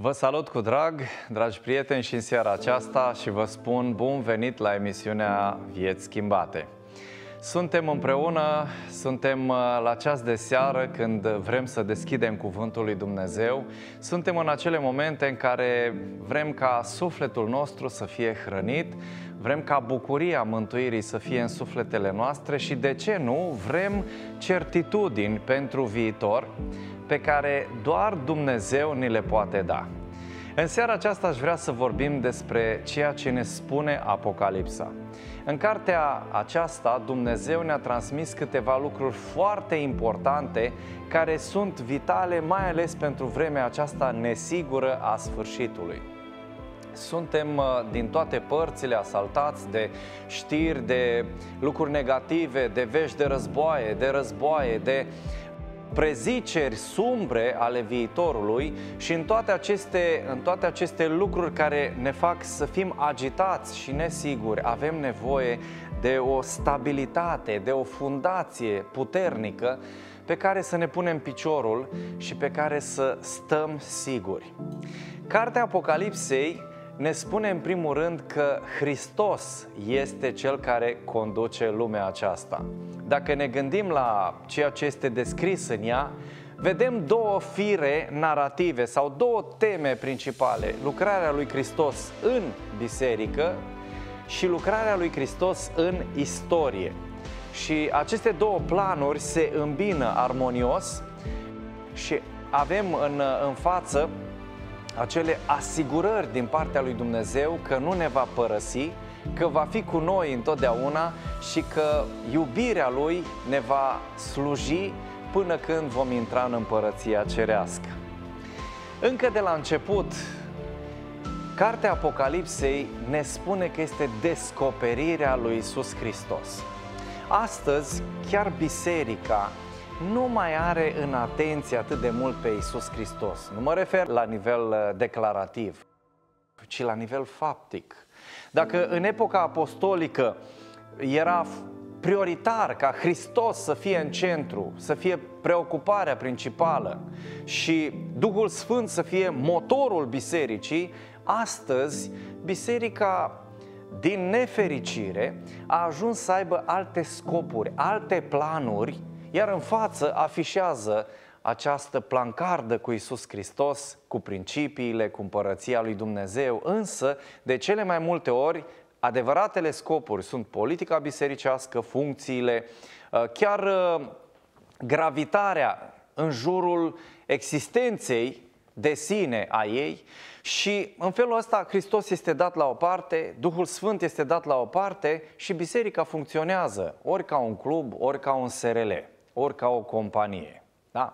Vă salut cu drag, dragi prieteni, și în seara aceasta și vă spun bun venit la emisiunea Vieți Schimbate. Suntem împreună, suntem uh, la ceas de seară când vrem să deschidem Cuvântul lui Dumnezeu. Suntem în acele momente în care vrem ca sufletul nostru să fie hrănit, vrem ca bucuria mântuirii să fie în sufletele noastre și, de ce nu, vrem certitudini pentru viitor pe care doar Dumnezeu ni le poate da. În seara aceasta aș vrea să vorbim despre ceea ce ne spune Apocalipsa. În cartea aceasta, Dumnezeu ne-a transmis câteva lucruri foarte importante care sunt vitale, mai ales pentru vremea aceasta nesigură a sfârșitului. Suntem uh, din toate părțile asaltați de știri, de lucruri negative, de vești de războaie, de războaie, de preziceri sumbre ale viitorului și în toate, aceste, în toate aceste lucruri care ne fac să fim agitați și nesiguri, avem nevoie de o stabilitate, de o fundație puternică pe care să ne punem piciorul și pe care să stăm siguri. Cartea Apocalipsei ne spune în primul rând că Hristos este cel care conduce lumea aceasta. Dacă ne gândim la ceea ce este descris în ea, vedem două fire narrative sau două teme principale. Lucrarea lui Hristos în biserică și lucrarea lui Hristos în istorie. Și aceste două planuri se îmbină armonios și avem în, în față acele asigurări din partea lui Dumnezeu că nu ne va părăsi, că va fi cu noi întotdeauna și că iubirea Lui ne va sluji până când vom intra în împărăția cerească. Încă de la început, Cartea Apocalipsei ne spune că este descoperirea lui Isus Hristos. Astăzi, chiar biserica nu mai are în atenție atât de mult pe Isus Hristos. Nu mă refer la nivel uh, declarativ, ci la nivel faptic. Dacă în epoca apostolică era prioritar ca Hristos să fie în centru, să fie preocuparea principală și Duhul Sfânt să fie motorul bisericii, astăzi biserica din nefericire a ajuns să aibă alte scopuri, alte planuri iar în față afișează această plancardă cu Isus Hristos, cu principiile, cu împărăția lui Dumnezeu, însă de cele mai multe ori adevăratele scopuri sunt politica bisericească, funcțiile, uh, chiar uh, gravitarea în jurul existenței de sine a ei și în felul ăsta Hristos este dat la o parte, Duhul Sfânt este dat la o parte și biserica funcționează ori ca un club, ori ca un SRL ori ca o companie. Da?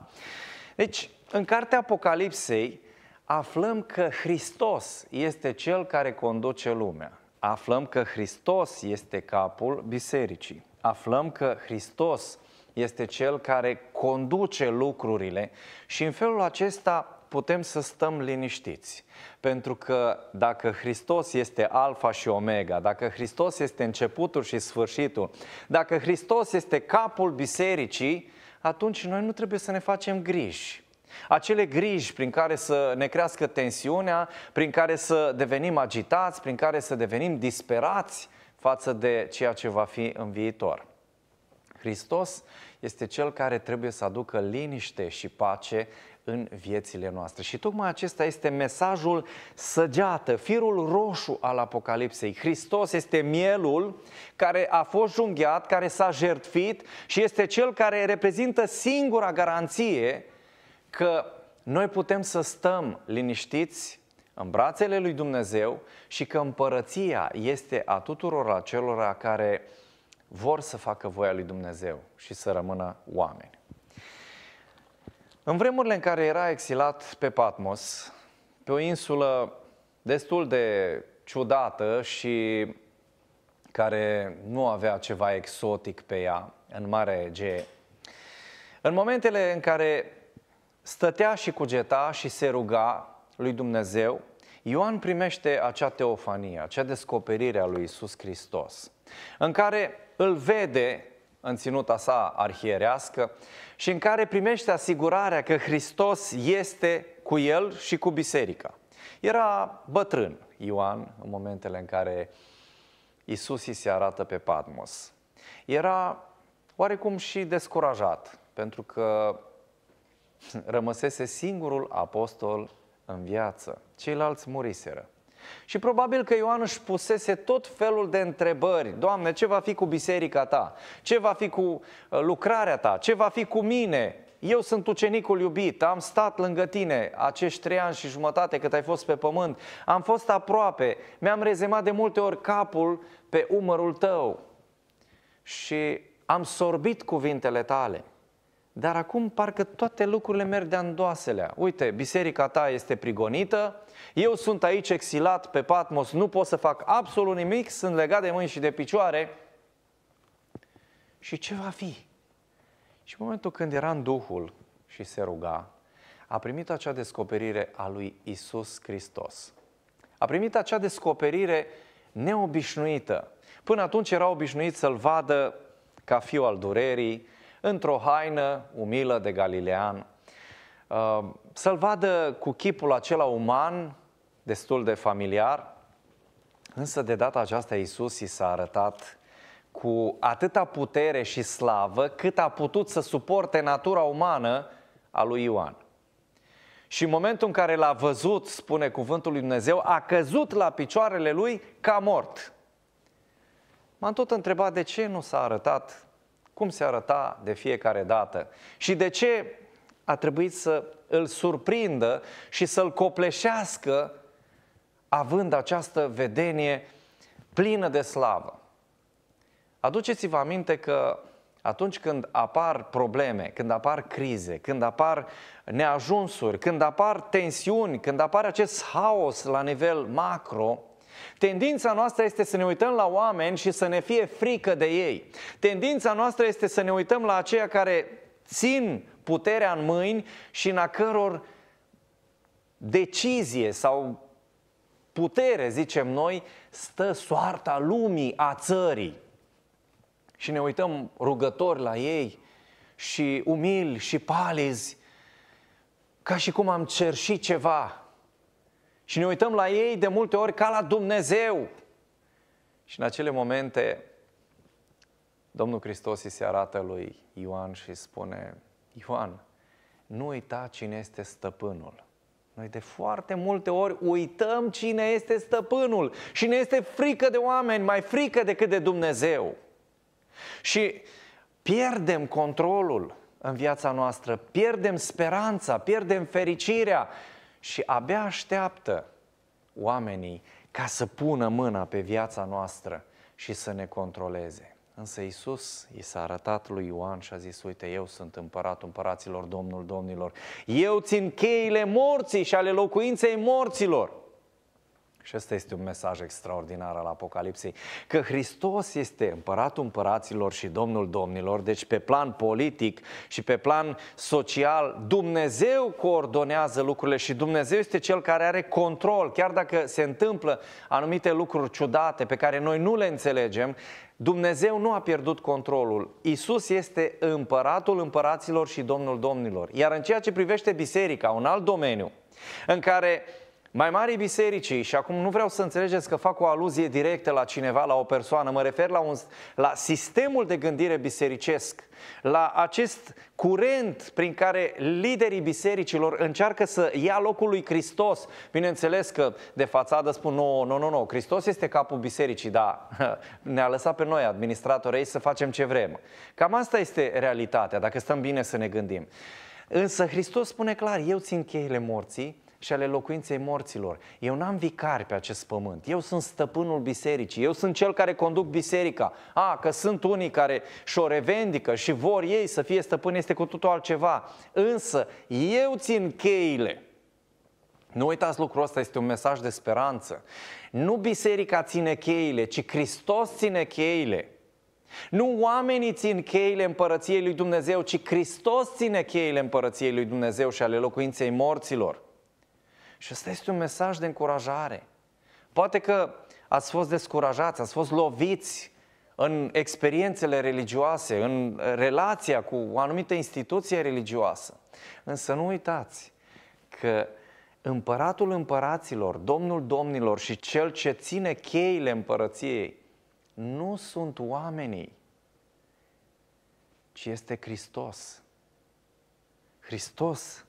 Deci, în cartea Apocalipsei aflăm că Hristos este cel care conduce lumea. Aflăm că Hristos este capul bisericii. Aflăm că Hristos este cel care conduce lucrurile și în felul acesta putem să stăm liniștiți. Pentru că dacă Hristos este alfa și omega, dacă Hristos este începutul și sfârșitul, dacă Hristos este capul bisericii, atunci noi nu trebuie să ne facem griji. Acele griji prin care să ne crească tensiunea, prin care să devenim agitați, prin care să devenim disperați față de ceea ce va fi în viitor. Hristos este cel care trebuie să aducă liniște și pace în viețile noastre. Și tocmai acesta este mesajul săgeată, firul roșu al Apocalipsei. Hristos este mielul care a fost junghiat, care s-a jertfit și este cel care reprezintă singura garanție că noi putem să stăm liniștiți în brațele lui Dumnezeu și că împărăția este a tuturor acelora care vor să facă voia lui Dumnezeu și să rămână oameni. În vremurile în care era exilat pe Patmos, pe o insulă destul de ciudată și care nu avea ceva exotic pe ea, în Marea Egee, în momentele în care stătea și cugeta și se ruga lui Dumnezeu, Ioan primește acea teofanie, acea descoperire a lui Isus Hristos, în care îl vede în ținuta sa arhierească și în care primește asigurarea că Hristos este cu el și cu biserica. Era bătrân Ioan în momentele în care Isus îi se arată pe Patmos. Era oarecum și descurajat, pentru că rămăsese singurul apostol în viață. Ceilalți muriseră. Și probabil că Ioan își pusese tot felul de întrebări. Doamne, ce va fi cu biserica ta? Ce va fi cu uh, lucrarea ta? Ce va fi cu mine? Eu sunt ucenicul iubit, am stat lângă tine acești trei ani și jumătate cât ai fost pe pământ, am fost aproape, mi-am rezemat de multe ori capul pe umărul tău și am sorbit cuvintele tale. Dar acum parcă toate lucrurile merg de andoaselea. Uite, biserica ta este prigonită, eu sunt aici exilat pe Patmos, nu pot să fac absolut nimic, sunt legat de mâini și de picioare. Și ce va fi? Și în momentul când era în Duhul și se ruga, a primit acea descoperire a lui Isus Hristos. A primit acea descoperire neobișnuită. Până atunci era obișnuit să-l vadă ca fiul al durerii, într-o haină umilă de galilean. Uh, să-l vadă cu chipul acela uman, destul de familiar, însă de data aceasta Iisus i s-a arătat cu atâta putere și slavă cât a putut să suporte natura umană a lui Ioan. Și în momentul în care l-a văzut, spune cuvântul lui Dumnezeu, a căzut la picioarele lui ca mort. M-am tot întrebat de ce nu s-a arătat cum se arăta de fiecare dată și de ce a trebuit să îl surprindă și să-l copleșească având această vedenie plină de slavă. Aduceți-vă aminte că atunci când apar probleme, când apar crize, când apar neajunsuri, când apar tensiuni, când apare acest haos la nivel macro, Tendința noastră este să ne uităm la oameni și să ne fie frică de ei. Tendința noastră este să ne uităm la aceia care țin puterea în mâini și în a căror decizie sau putere, zicem noi, stă soarta lumii, a țării. Și ne uităm rugători la ei și umili și palizi, ca și cum am cerșit ceva și ne uităm la ei de multe ori ca la Dumnezeu. Și în acele momente, Domnul Hristos îi se arată lui Ioan și spune, Ioan, nu uita cine este stăpânul. Noi de foarte multe ori uităm cine este stăpânul și ne este frică de oameni, mai frică decât de Dumnezeu. Și pierdem controlul în viața noastră, pierdem speranța, pierdem fericirea, și abia așteaptă oamenii ca să pună mâna pe viața noastră și să ne controleze. Însă Isus i s-a arătat lui Ioan și a zis, uite, eu sunt împăratul împăraților, domnul domnilor. Eu țin cheile morții și ale locuinței morților. Și ăsta este un mesaj extraordinar al Apocalipsei, că Hristos este împăratul împăraților și domnul domnilor, deci pe plan politic și pe plan social, Dumnezeu coordonează lucrurile și Dumnezeu este cel care are control, chiar dacă se întâmplă anumite lucruri ciudate pe care noi nu le înțelegem, Dumnezeu nu a pierdut controlul. Isus este împăratul împăraților și domnul domnilor. Iar în ceea ce privește biserica, un alt domeniu în care mai marii bisericii, și acum nu vreau să înțelegeți că fac o aluzie directă la cineva, la o persoană, mă refer la, un, la sistemul de gândire bisericesc, la acest curent prin care liderii bisericilor încearcă să ia locul lui Hristos. Bineînțeles că de fațadă spun, nu, nu, nu, nu, Hristos este capul bisericii, da, ne-a lăsat pe noi, administratorii, să facem ce vrem. Cam asta este realitatea, dacă stăm bine să ne gândim. Însă Hristos spune clar, eu țin cheile morții și ale locuinței morților. Eu n-am vicar pe acest pământ. Eu sunt stăpânul bisericii. Eu sunt cel care conduc biserica. A, că sunt unii care și-o revendică și vor ei să fie stăpâni este cu totul altceva. Însă, eu țin cheile. Nu uitați lucrul ăsta, este un mesaj de speranță. Nu biserica ține cheile, ci Hristos ține cheile. Nu oamenii țin cheile împărăției lui Dumnezeu, ci Hristos ține cheile împărăției lui Dumnezeu și ale locuinței morților. Și ăsta este un mesaj de încurajare. Poate că ați fost descurajați, ați fost loviți în experiențele religioase, în relația cu o anumită instituție religioasă. Însă nu uitați că împăratul împăraților, domnul domnilor și cel ce ține cheile împărăției nu sunt oamenii, ci este Hristos. Hristos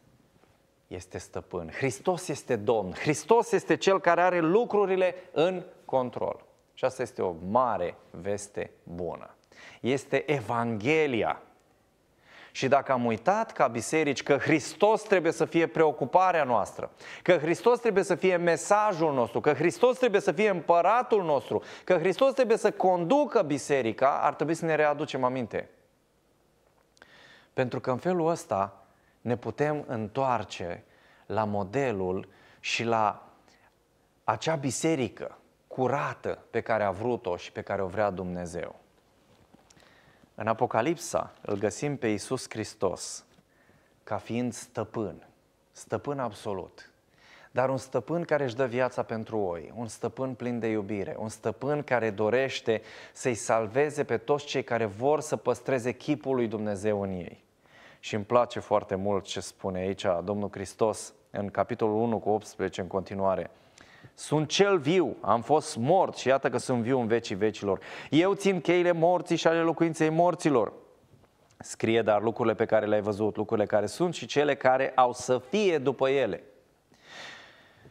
este stăpân, Hristos este Domn, Hristos este Cel care are lucrurile în control. Și asta este o mare veste bună. Este Evanghelia. Și dacă am uitat ca biserici că Hristos trebuie să fie preocuparea noastră, că Hristos trebuie să fie mesajul nostru, că Hristos trebuie să fie împăratul nostru, că Hristos trebuie să conducă biserica, ar trebui să ne readucem aminte. Pentru că în felul ăsta ne putem întoarce la modelul și la acea biserică curată pe care a vrut-o și pe care o vrea Dumnezeu. În Apocalipsa îl găsim pe Iisus Hristos ca fiind stăpân, stăpân absolut, dar un stăpân care își dă viața pentru oi, un stăpân plin de iubire, un stăpân care dorește să-i salveze pe toți cei care vor să păstreze chipul lui Dumnezeu în ei și îmi place foarte mult ce spune aici Domnul Hristos în capitolul 1 cu 18 în continuare. Sunt cel viu, am fost mort și iată că sunt viu în vecii vecilor. Eu țin cheile morții și ale locuinței morților. Scrie dar lucrurile pe care le-ai văzut, lucrurile care sunt și cele care au să fie după ele.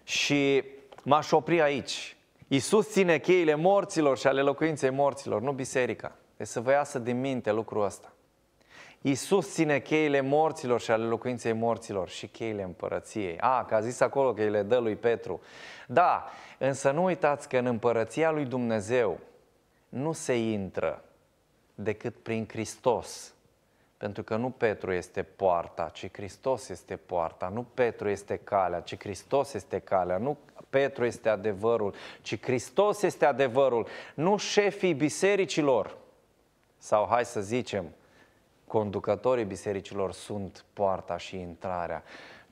Și m-aș opri aici. Iisus ține cheile morților și ale locuinței morților, nu biserica. E deci să vă iasă din minte lucrul ăsta. Iisus ține cheile morților și ale locuinței morților și cheile împărăției. A, că a zis acolo că îi le dă lui Petru. Da, însă nu uitați că în împărăția lui Dumnezeu nu se intră decât prin Hristos. Pentru că nu Petru este poarta, ci Hristos este poarta, nu Petru este calea, ci Hristos este calea, nu Petru este adevărul, ci Hristos este adevărul, nu șefii bisericilor. Sau hai să zicem, conducătorii bisericilor sunt poarta și intrarea,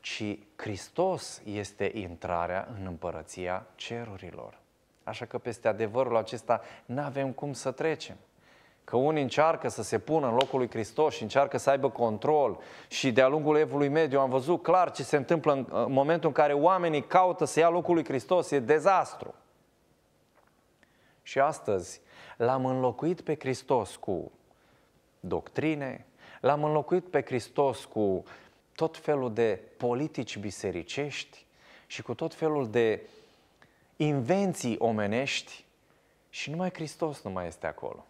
ci Hristos este intrarea în împărăția cerurilor. Așa că peste adevărul acesta nu avem cum să trecem. Că unii încearcă să se pună în locul lui Hristos și încearcă să aibă control și de-a lungul evului mediu am văzut clar ce se întâmplă în momentul în care oamenii caută să ia locul lui Hristos, e dezastru. Și astăzi l-am înlocuit pe Hristos cu doctrine, L-am înlocuit pe Hristos cu tot felul de politici bisericești și cu tot felul de invenții omenești și numai Hristos nu mai este acolo.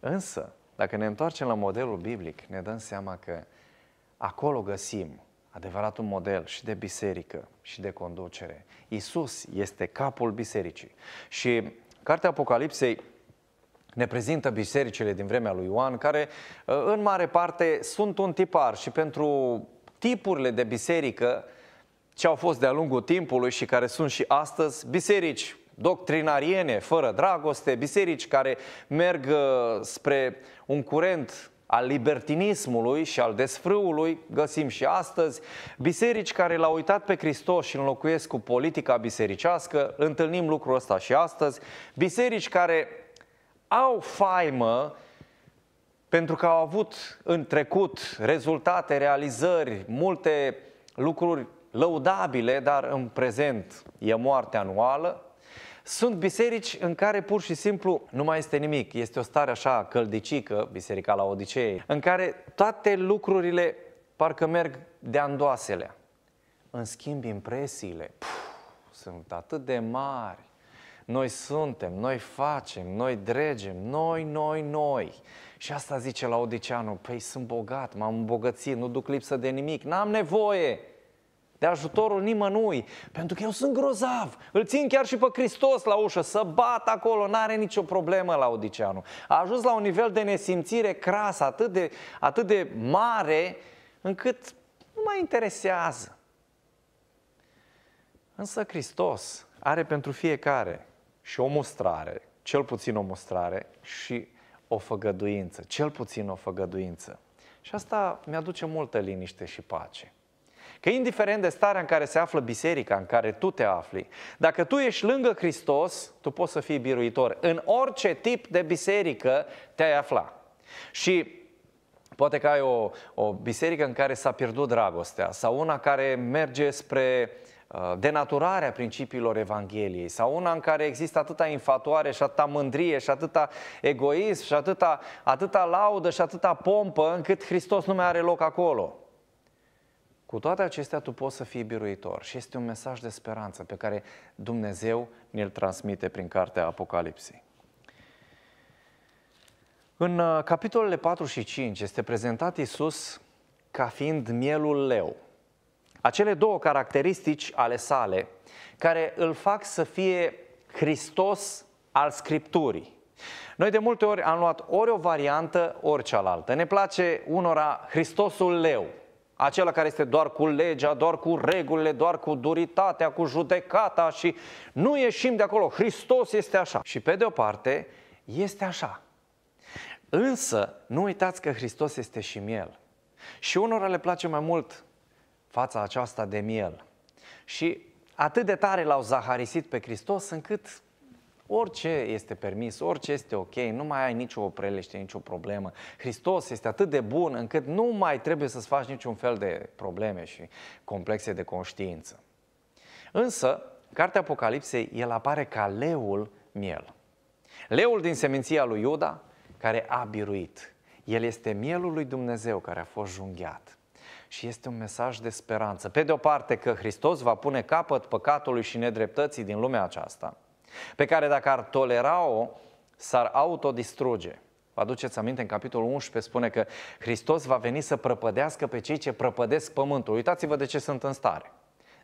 Însă, dacă ne întoarcem la modelul biblic, ne dăm seama că acolo găsim adevăratul model și de biserică și de conducere. Isus este capul bisericii. Și cartea Apocalipsei ne prezintă bisericile din vremea lui Ioan, care uh, în mare parte sunt un tipar și pentru tipurile de biserică ce au fost de-a lungul timpului și care sunt și astăzi, biserici doctrinariene, fără dragoste, biserici care merg uh, spre un curent al libertinismului și al desfrâului, găsim și astăzi, biserici care l-au uitat pe Hristos și înlocuiesc cu politica bisericească, întâlnim lucrul ăsta și astăzi, biserici care au faimă pentru că au avut în trecut rezultate, realizări, multe lucruri lăudabile, dar în prezent e moarte anuală, sunt biserici în care pur și simplu nu mai este nimic. Este o stare așa căldicică, biserica la Odisei, în care toate lucrurile parcă merg de andoaselea. În schimb, impresiile puf, sunt atât de mari, noi suntem, noi facem, noi dregem, noi, noi, noi. Și asta zice la Odiceanu, păi sunt bogat, m-am îmbogățit, nu duc lipsă de nimic, n-am nevoie de ajutorul nimănui, pentru că eu sunt grozav, îl țin chiar și pe Hristos la ușă, să bat acolo, n-are nicio problemă la Odiceanu. A ajuns la un nivel de nesimțire cras, atât de, atât de mare, încât nu mai interesează. Însă Hristos are pentru fiecare și o mustrare, cel puțin o mustrare și o făgăduință, cel puțin o făgăduință. Și asta mi-aduce multă liniște și pace. Că indiferent de starea în care se află biserica, în care tu te afli, dacă tu ești lângă Hristos, tu poți să fii biruitor. În orice tip de biserică te-ai afla. Și poate că ai o, o biserică în care s-a pierdut dragostea sau una care merge spre uh, Uh, denaturarea principiilor Evangheliei sau una în care există atâta infatoare și atâta mândrie și atâta egoism și atâta, atâta laudă și atâta pompă încât Hristos nu mai are loc acolo. Cu toate acestea tu poți să fii biruitor și este un mesaj de speranță pe care Dumnezeu ne-l transmite prin cartea Apocalipsei. În uh, capitolele 4 și 5 este prezentat Isus ca fiind mielul leu – acele două caracteristici ale sale, care îl fac să fie Hristos al Scripturii. Noi de multe ori am luat ori o variantă, ori cealaltă. Ne place unora Hristosul leu, acela care este doar cu legea, doar cu regulile, doar cu duritatea, cu judecata și nu ieșim de acolo. Hristos este așa. Și pe de o parte, este așa. Însă, nu uitați că Hristos este și miel. Și unora le place mai mult fața aceasta de miel. Și atât de tare l-au zaharisit pe Hristos încât orice este permis, orice este ok, nu mai ai nicio oprelește, nicio problemă. Hristos este atât de bun încât nu mai trebuie să-ți faci niciun fel de probleme și complexe de conștiință. Însă, cartea Apocalipsei, el apare ca leul miel. Leul din seminția lui Iuda, care a biruit. El este mielul lui Dumnezeu care a fost junghiat și este un mesaj de speranță. Pe de o parte că Hristos va pune capăt păcatului și nedreptății din lumea aceasta, pe care dacă ar tolera-o, s-ar autodistruge. Vă aduceți aminte, în capitolul 11 spune că Hristos va veni să prăpădească pe cei ce prăpădesc pământul. Uitați-vă de ce sunt în stare.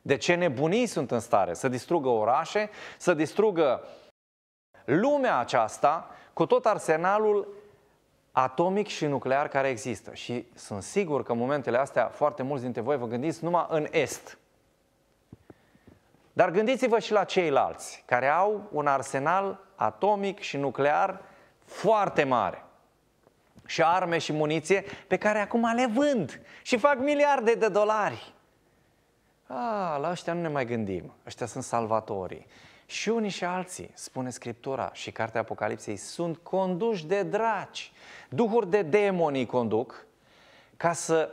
De ce nebunii sunt în stare să distrugă orașe, să distrugă lumea aceasta cu tot arsenalul atomic și nuclear care există. Și sunt sigur că în momentele astea foarte mulți dintre voi vă gândiți numai în Est. Dar gândiți-vă și la ceilalți care au un arsenal atomic și nuclear foarte mare. Și arme și muniție pe care acum le vând și fac miliarde de dolari. A, ah, la ăștia nu ne mai gândim. Ăștia sunt salvatorii. Și unii și alții, spune Scriptura și Cartea Apocalipsei, sunt conduși de draci. Duhuri de demoni îi conduc ca să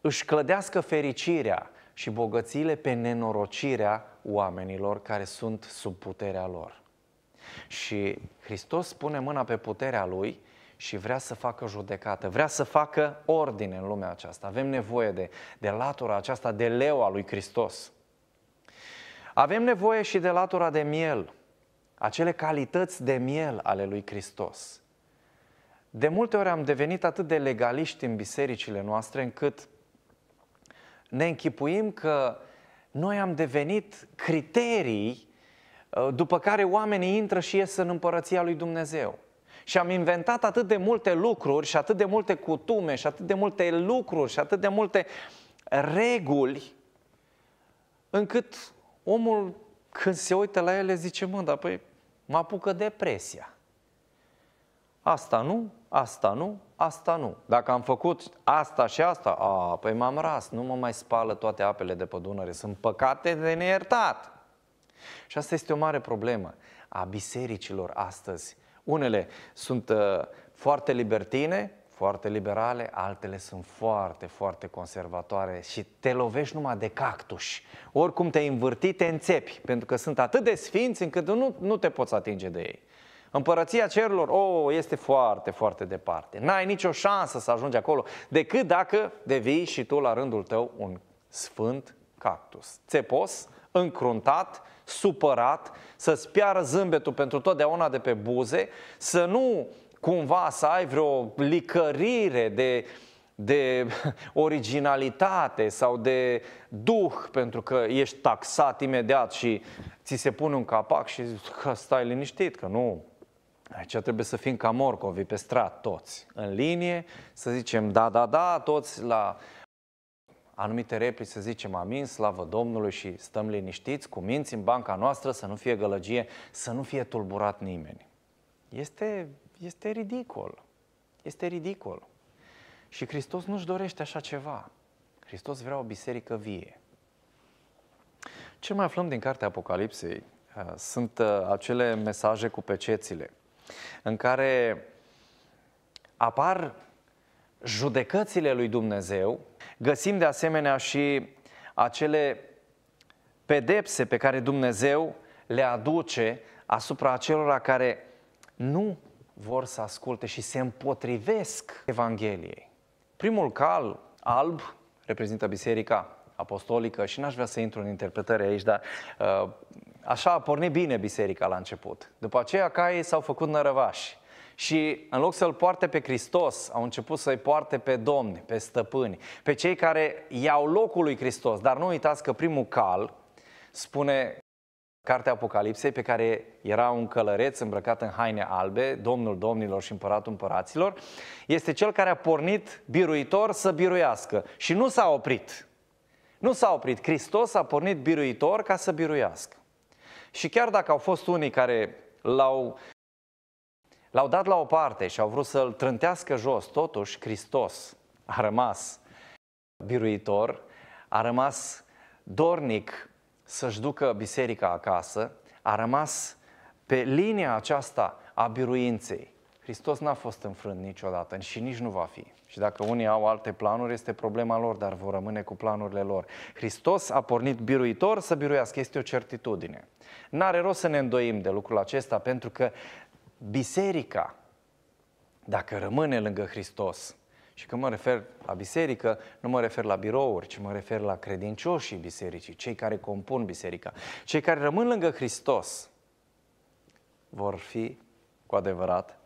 își clădească fericirea și bogățiile pe nenorocirea oamenilor care sunt sub puterea lor. Și Hristos pune mâna pe puterea Lui și vrea să facă judecată, vrea să facă ordine în lumea aceasta. Avem nevoie de, de latura aceasta, de leu a lui Hristos. Avem nevoie și de latura de miel, acele calități de miel ale lui Hristos. De multe ori am devenit atât de legaliști în bisericile noastre încât ne închipuim că noi am devenit criterii uh, după care oamenii intră și ies în împărăția lui Dumnezeu. Și am inventat atât de multe lucruri și atât de multe cutume și atât de multe lucruri și atât de multe reguli încât omul când se uită la ele zice, mă, dar păi mă apucă depresia. Asta nu, asta nu, asta nu. Dacă am făcut asta și asta, a, păi m-am ras, nu mă mai spală toate apele de pe Dunăre, sunt păcate de neiertat. Și asta este o mare problemă a bisericilor astăzi. Unele sunt uh, foarte libertine, foarte liberale, altele sunt foarte, foarte conservatoare și te lovești numai de cactus. Oricum te învârtit, te înțepi, pentru că sunt atât de sfinți încât nu, nu te poți atinge de ei. Împărăția cerurilor, o, oh, este foarte, foarte departe. N-ai nicio șansă să ajungi acolo, decât dacă devii și tu la rândul tău un sfânt cactus. Țepos, încruntat, supărat, să-ți piară zâmbetul pentru totdeauna de pe buze, să nu cumva să ai vreo licărire de, de originalitate sau de duh, pentru că ești taxat imediat și ți se pune un capac și că stai liniștit, că nu. Aici trebuie să fim ca morcovi pe strat, toți, în linie, să zicem da, da, da, toți la anumite replici, să zicem amin, slavă Domnului și stăm liniștiți, cu minți în banca noastră, să nu fie gălăgie, să nu fie tulburat nimeni. Este este ridicol. Este ridicol. Și Hristos nu-și dorește așa ceva. Hristos vrea o biserică vie. Ce mai aflăm din cartea Apocalipsei uh, sunt uh, acele mesaje cu pecețile, în care apar judecățile lui Dumnezeu. Găsim de asemenea și acele pedepse pe care Dumnezeu le aduce asupra acelora care nu vor să asculte și se împotrivesc Evangheliei. Primul cal alb reprezintă Biserica Apostolică și n-aș vrea să intru în interpretări aici, dar uh, așa a pornit bine biserica la început. După aceea caii s-au făcut nărăvași și în loc să-L poarte pe Hristos, au început să-i poarte pe domni, pe stăpâni, pe cei care iau locul lui Hristos. Dar nu uitați că primul cal spune Cartea Apocalipsei, pe care era un călăreț îmbrăcat în haine albe, domnul domnilor și împăratul împăraților, este cel care a pornit biruitor să biruiască și nu s-a oprit. Nu s-a oprit. Hristos a pornit biruitor ca să biruiască. Și chiar dacă au fost unii care l-au, l-au dat la o parte și au vrut să-l trântească jos, totuși Hristos a rămas biruitor, a rămas dornic să-și ducă biserica acasă, a rămas pe linia aceasta a biruinței. Hristos n-a fost înfrânt niciodată și nici nu va fi. Și dacă unii au alte planuri, este problema lor, dar vor rămâne cu planurile lor. Hristos a pornit biruitor să biruiască, este o certitudine. N-are rost să ne îndoim de lucrul acesta, pentru că biserica, dacă rămâne lângă Hristos, și când mă refer la biserică, nu mă refer la birouri, ci mă refer la credincioșii bisericii, cei care compun biserica. Cei care rămân lângă Hristos vor fi cu adevărat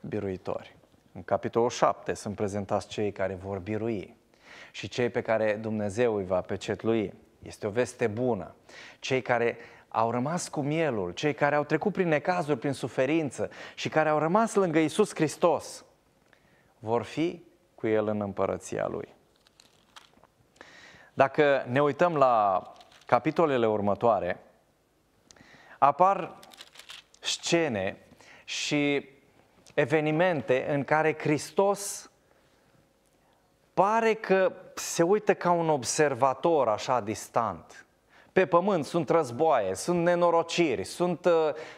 biruitori. În capitolul 7 sunt prezentați cei care vor birui și cei pe care Dumnezeu îi va pecetlui. Este o veste bună. Cei care au rămas cu mielul, cei care au trecut prin necazuri, prin suferință și care au rămas lângă Isus Hristos, vor fi cu el în împărăția lui. Dacă ne uităm la capitolele următoare, apar scene și evenimente în care Hristos pare că se uită ca un observator așa distant – pe pământ sunt războaie, sunt nenorociri, sunt uh,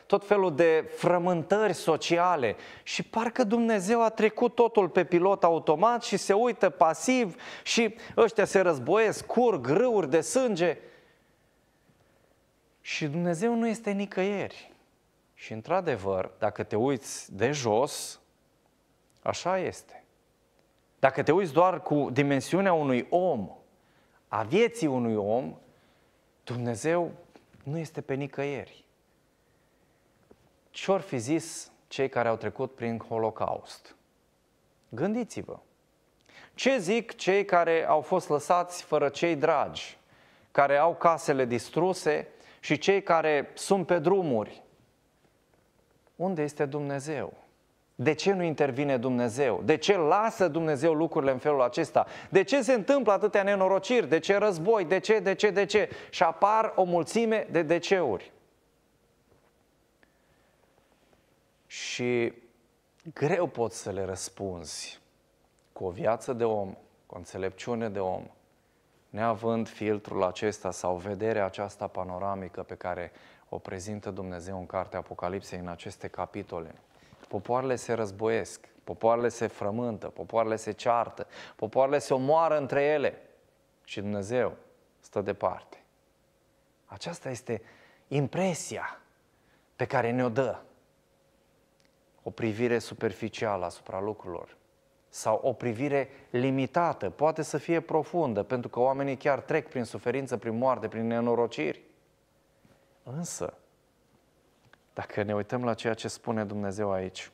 tot felul de frământări sociale și parcă Dumnezeu a trecut totul pe pilot automat și se uită pasiv și ăștia se războiesc, curg râuri de sânge. Și Dumnezeu nu este nicăieri. Și într-adevăr, dacă te uiți de jos, așa este. Dacă te uiți doar cu dimensiunea unui om, a vieții unui om, Dumnezeu nu este pe nicăieri. Ce-or fi zis cei care au trecut prin Holocaust? Gândiți-vă. Ce zic cei care au fost lăsați fără cei dragi, care au casele distruse și cei care sunt pe drumuri? Unde este Dumnezeu? De ce nu intervine Dumnezeu? De ce lasă Dumnezeu lucrurile în felul acesta? De ce se întâmplă atâtea nenorociri? De ce război? De ce, de ce, de ce? Și apar o mulțime de deceuri. Și greu poți să le răspunzi cu o viață de om, cu o înțelepciune de om, neavând filtrul acesta sau vederea aceasta panoramică pe care o prezintă Dumnezeu în cartea Apocalipsei în aceste capitole. Popoarele se războiesc, popoarele se frământă, popoarele se ceartă, popoarele se omoară între ele și Dumnezeu stă departe. Aceasta este impresia pe care ne-o dă o privire superficială asupra lucrurilor sau o privire limitată, poate să fie profundă, pentru că oamenii chiar trec prin suferință, prin moarte, prin nenorociri. Însă, dacă ne uităm la ceea ce spune Dumnezeu aici,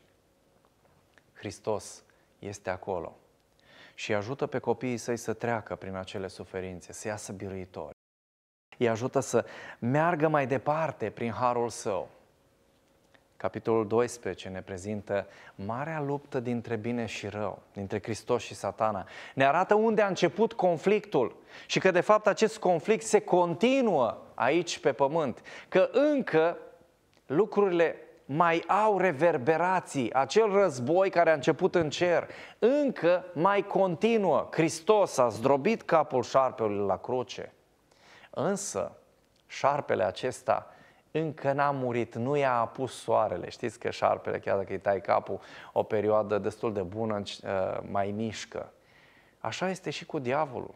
Hristos este acolo și ajută pe copiii săi să treacă prin acele suferințe, să iasă biruitori. Îi ajută să meargă mai departe prin harul său. Capitolul 12 ne prezintă marea luptă dintre bine și rău, dintre Hristos și Satana. Ne arată unde a început conflictul și că, de fapt, acest conflict se continuă aici pe pământ, că încă lucrurile mai au reverberații. Acel război care a început în cer încă mai continuă. Hristos a zdrobit capul șarpelui la cruce. Însă, șarpele acesta încă n-a murit, nu i-a apus soarele. Știți că șarpele, chiar dacă îi tai capul, o perioadă destul de bună uh, mai mișcă. Așa este și cu diavolul.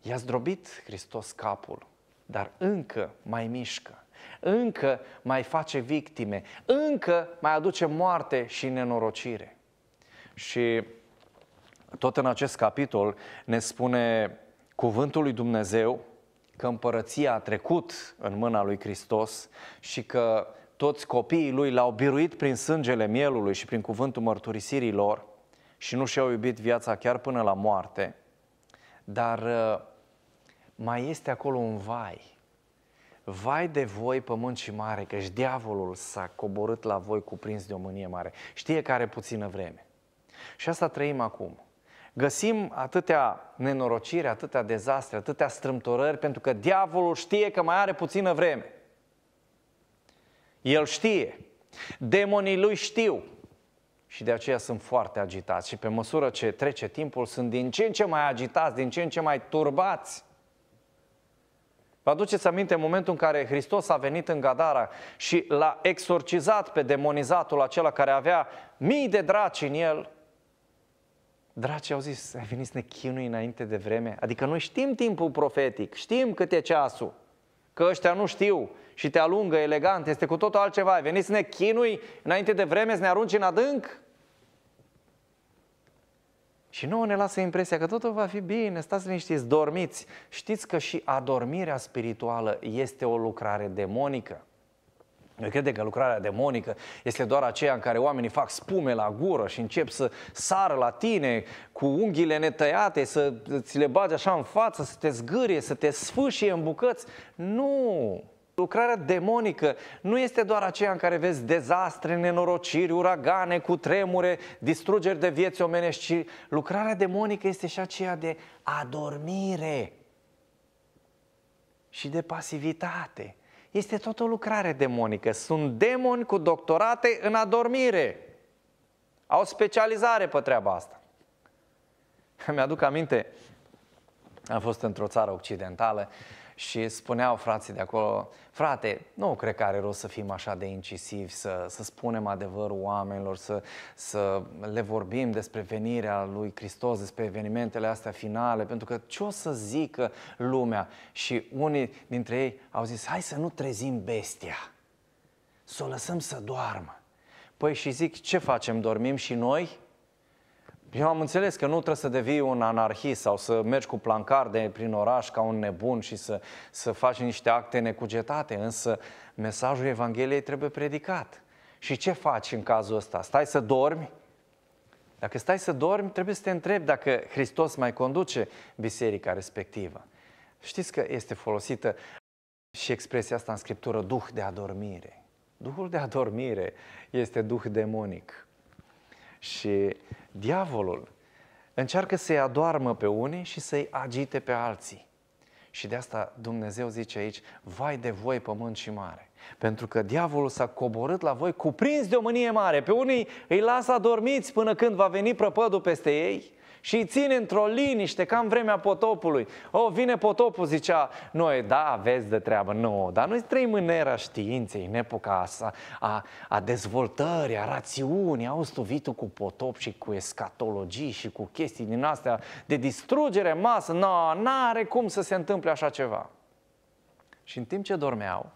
I-a zdrobit Hristos capul, dar încă mai mișcă încă mai face victime, încă mai aduce moarte și nenorocire. Și tot în acest capitol ne spune cuvântul lui Dumnezeu că împărăția a trecut în mâna lui Hristos și că toți copiii lui l-au biruit prin sângele mielului și prin cuvântul mărturisirii lor și nu și-au iubit viața chiar până la moarte, dar uh, mai este acolo un vai Vai de voi, pământ și mare, căci diavolul s-a coborât la voi cuprins de o mânie mare. Știe care puțină vreme. Și asta trăim acum. Găsim atâtea nenorociri, atâtea dezastre, atâtea strâmtorări, pentru că diavolul știe că mai are puțină vreme. El știe. Demonii lui știu. Și de aceea sunt foarte agitați. Și pe măsură ce trece timpul, sunt din ce în ce mai agitați, din ce în ce mai turbați. Vă aduceți aminte momentul în care Hristos a venit în Gadara și l-a exorcizat pe demonizatul acela care avea mii de draci în el? Dracii au zis, ai venit să ne chinui înainte de vreme? Adică noi știm timpul profetic, știm cât e ceasul, că ăștia nu știu și te alungă elegant, este cu totul altceva. Ai venit să ne chinui înainte de vreme, să ne arunci în adânc? Și nouă ne lasă impresia că totul va fi bine, stați liniștiți, dormiți. Știți că și adormirea spirituală este o lucrare demonică. Noi credem că lucrarea demonică este doar aceea în care oamenii fac spume la gură și încep să sară la tine cu unghiile netăiate, să ți le bagi așa în față, să te zgârie, să te sfâșie în bucăți. Nu! Lucrarea demonică nu este doar aceea în care vezi dezastre, nenorociri, uragane, cutremure, distrugeri de vieți omenești, ci lucrarea demonică este și aceea de adormire și de pasivitate. Este tot o lucrare demonică. Sunt demoni cu doctorate în adormire. Au specializare pe treaba asta. Mi-aduc aminte, am fost într-o țară occidentală și spuneau frații de acolo, frate, nu cred că are rost să fim așa de incisivi, să, să spunem adevărul oamenilor, să, să le vorbim despre venirea lui Hristos, despre evenimentele astea finale, pentru că ce o să zică lumea? Și unii dintre ei au zis, hai să nu trezim bestia, să o lăsăm să doarmă. Păi și zic, ce facem, dormim și noi? Eu am înțeles că nu trebuie să devii un anarhist sau să mergi cu plancarde prin oraș ca un nebun și să, să faci niște acte necugetate, însă mesajul Evangheliei trebuie predicat. Și ce faci în cazul ăsta? Stai să dormi? Dacă stai să dormi, trebuie să te întrebi dacă Hristos mai conduce biserica respectivă. Știți că este folosită și expresia asta în Scriptură, duh de adormire. Duhul de adormire este duh demonic. Și Diavolul încearcă să-i adoarmă pe unii și să-i agite pe alții. Și de asta Dumnezeu zice aici, vai de voi pământ și mare. Pentru că diavolul s-a coborât la voi cuprins de o mânie mare. Pe unii îi lasă adormiți până când va veni prăpădul peste ei și îi ține într-o liniște, ca în vremea potopului. O, vine potopul, zicea noi, da, aveți de treabă, nu, dar noi trăim în era științei, în epoca asta, a, a dezvoltării, a rațiunii, au stuvitul cu potop și cu escatologii și cu chestii din astea de distrugere masă, nu, no, n-are cum să se întâmple așa ceva. Și în timp ce dormeau,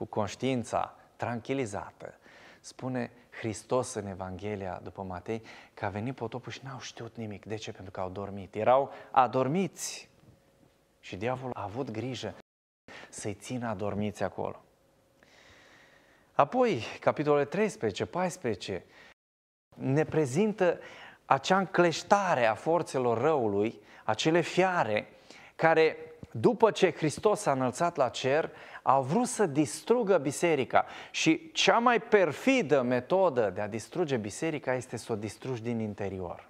cu conștiința tranquilizată, spune Hristos în Evanghelia după Matei că a venit potopul și n-au știut nimic. De ce? Pentru că au dormit. Erau adormiți. Și diavolul a avut grijă să-i țină adormiți acolo. Apoi, capitolele 13, 14, ne prezintă acea încleștare a forțelor răului, acele fiare care, după ce Hristos s-a înălțat la cer, au vrut să distrugă biserica și cea mai perfidă metodă de a distruge biserica este să o distrugi din interior.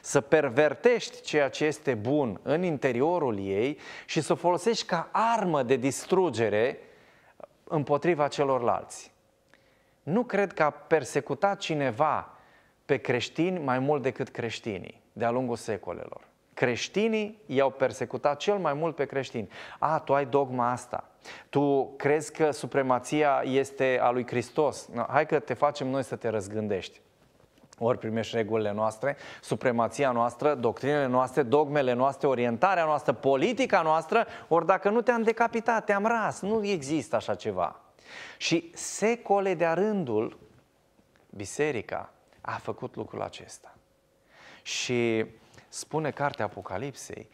Să pervertești ceea ce este bun în interiorul ei și să o folosești ca armă de distrugere împotriva celorlalți. Nu cred că a persecutat cineva pe creștini mai mult decât creștinii de-a lungul secolelor creștinii i-au persecutat cel mai mult pe creștini. A, tu ai dogma asta. Tu crezi că supremația este a lui Hristos. Hai că te facem noi să te răzgândești. Ori primești regulile noastre, supremația noastră, doctrinele noastre, dogmele noastre, orientarea noastră, politica noastră, ori dacă nu te-am decapitat, te-am ras, nu există așa ceva. Și secole de-a rândul, biserica a făcut lucrul acesta. Și spune cartea Apocalipsei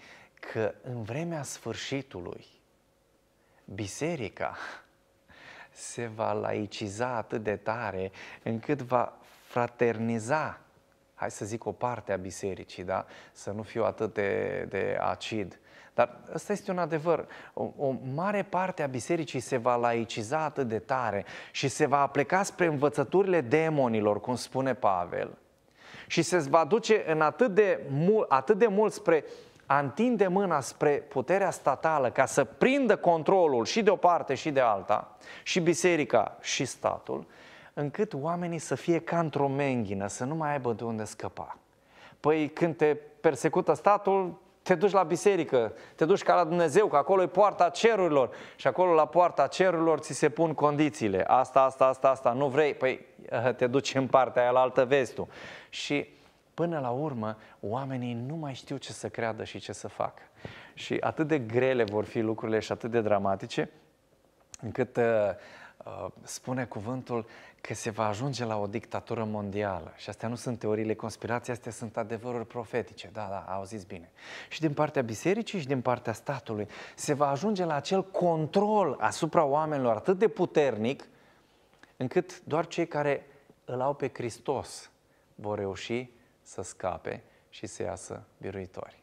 că în vremea sfârșitului biserica se va laiciza atât de tare încât va fraterniza hai să zic o parte a bisericii, da? să nu fiu atât de, de acid. Dar ăsta este un adevăr. O, o mare parte a bisericii se va laiciza atât de tare și se va apleca spre învățăturile demonilor, cum spune Pavel, și se va duce în atât de mult, atât de mult spre a întinde mâna spre puterea statală ca să prindă controlul și de o parte și de alta, și biserica și statul, încât oamenii să fie ca într-o menghină, să nu mai aibă de unde scăpa. Păi când te persecută statul, te duci la biserică, te duci ca la Dumnezeu, că acolo e poarta cerurilor și acolo la poarta cerurilor ți se pun condițiile. Asta, asta, asta, asta, nu vrei. Păi Eh, te duci în partea aia la altă vezi tu. Și până la urmă, oamenii nu mai știu ce să creadă și ce să facă. Și atât de grele vor fi lucrurile și atât de dramatice, încât uh, spune cuvântul că se va ajunge la o dictatură mondială. Și astea nu sunt teoriile conspirației, astea sunt adevăruri profetice. Da, da, auziți bine. Și din partea bisericii și din partea statului se va ajunge la acel control asupra oamenilor atât de puternic încât doar cei care îl au pe Hristos vor reuși să scape și să iasă biruitori.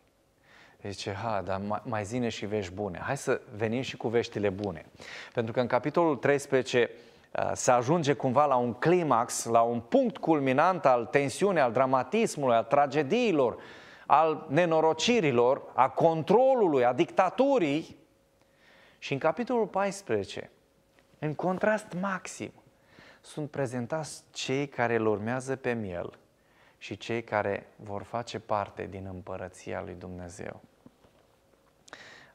Zice, ha, dar mai, zine și vești bune. Hai să venim și cu veștile bune. Pentru că în capitolul 13 uh, se ajunge cumva la un climax, la un punct culminant al tensiunii, al dramatismului, al tragediilor, al nenorocirilor, a controlului, a dictaturii. Și în capitolul 14, în contrast maxim, sunt prezentați cei care îl urmează pe Miel și cei care vor face parte din împărăția lui Dumnezeu.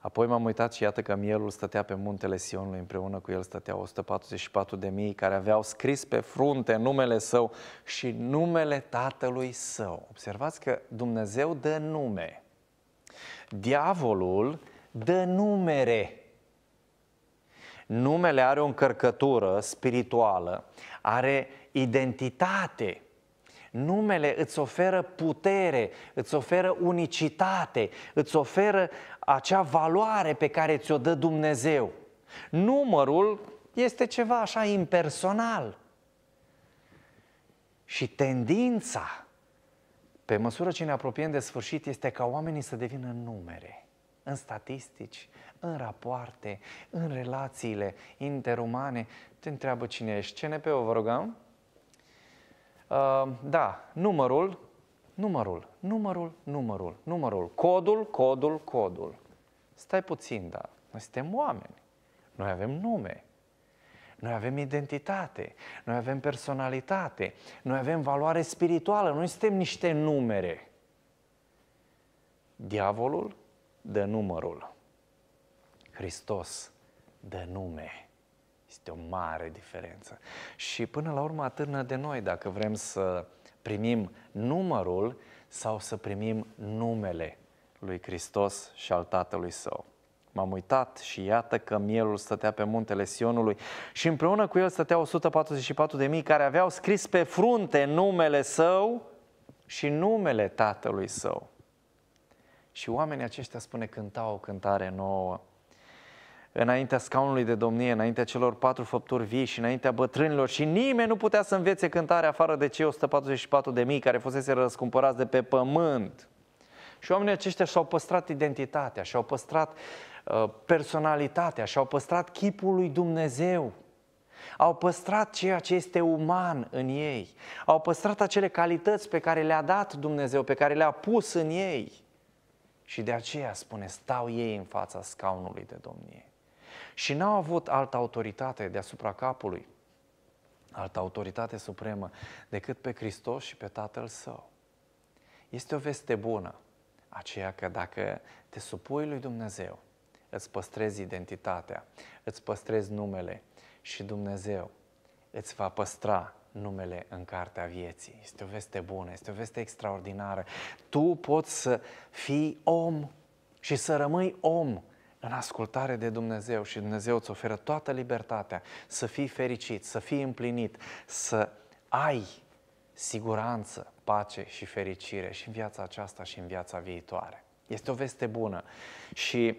Apoi m-am uitat și iată că mielul stătea pe muntele Sionului, împreună cu el stăteau 144 de mii care aveau scris pe frunte numele său și numele tatălui său. Observați că Dumnezeu dă nume. Diavolul dă numere. Numele are o încărcătură spirituală, are identitate. Numele îți oferă putere, îți oferă unicitate, îți oferă acea valoare pe care ți-o dă Dumnezeu. Numărul este ceva așa impersonal. Și tendința, pe măsură ce ne apropiem de sfârșit, este ca oamenii să devină numere în statistici, în rapoarte, în relațiile interumane. Te întreabă cine ești. CNP-ul, vă rugăm? Uh, da, numărul, numărul, numărul, numărul, numărul, codul, codul, codul. Stai puțin, da. Noi suntem oameni. Noi avem nume. Noi avem identitate, noi avem personalitate, noi avem valoare spirituală, noi suntem niște numere. Diavolul dă numărul. Hristos dă nume. Este o mare diferență. Și până la urmă atârnă de noi dacă vrem să primim numărul sau să primim numele lui Hristos și al Tatălui Său. M-am uitat și iată că mielul stătea pe muntele Sionului și împreună cu el stăteau 144 de mii care aveau scris pe frunte numele său și numele tatălui său. Și oamenii aceștia spune cântau o cântare nouă înaintea scaunului de domnie, înaintea celor patru făpturi vii și înaintea bătrânilor și nimeni nu putea să învețe cântarea afară de cei 144 de mii care fusese răscumpărați de pe pământ. Și oamenii aceștia și-au păstrat identitatea, și-au păstrat uh, personalitatea, și-au păstrat chipul lui Dumnezeu. Au păstrat ceea ce este uman în ei. Au păstrat acele calități pe care le-a dat Dumnezeu, pe care le-a pus în ei. Și de aceea, spune, stau ei în fața scaunului de domnie și n-au avut altă autoritate deasupra capului, altă autoritate supremă decât pe Hristos și pe Tatăl Său. Este o veste bună, aceea că dacă te supui lui Dumnezeu, îți păstrezi identitatea, îți păstrezi numele și Dumnezeu îți va păstra numele în cartea vieții. Este o veste bună, este o veste extraordinară. Tu poți să fii om și să rămâi om în ascultare de Dumnezeu și Dumnezeu îți oferă toată libertatea să fii fericit, să fii împlinit, să ai siguranță, pace și fericire și în viața aceasta și în viața viitoare. Este o veste bună și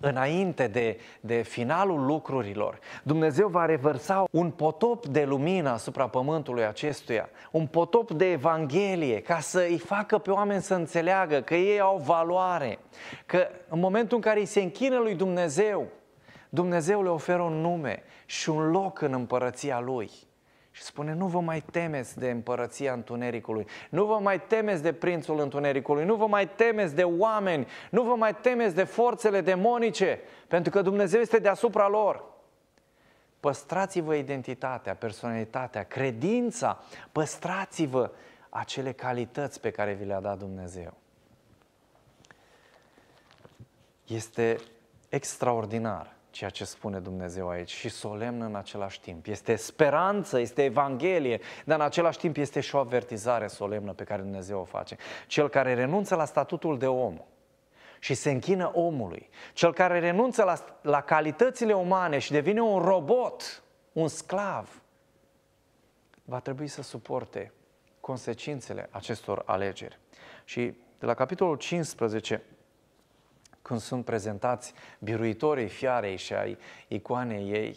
înainte de, de finalul lucrurilor, Dumnezeu va revărsa un potop de lumină asupra pământului acestuia, un potop de Evanghelie, ca să îi facă pe oameni să înțeleagă că ei au valoare, că în momentul în care îi se închină lui Dumnezeu, Dumnezeu le oferă un nume și un loc în împărăția Lui. Și spune, nu vă mai temeți de împărăția întunericului, nu vă mai temeți de prințul întunericului, nu vă mai temeți de oameni, nu vă mai temeți de forțele demonice, pentru că Dumnezeu este deasupra lor. Păstrați-vă identitatea, personalitatea, credința, păstrați-vă acele calități pe care vi le-a dat Dumnezeu. Este extraordinar ceea ce spune Dumnezeu aici și solemn în același timp. Este speranță, este evanghelie, dar în același timp este și o avertizare solemnă pe care Dumnezeu o face. Cel care renunță la statutul de om și se închină omului, cel care renunță la, la calitățile umane și devine un robot, un sclav, va trebui să suporte consecințele acestor alegeri. Și de la capitolul 15 când sunt prezentați biruitorii fiarei și ai icoanei ei.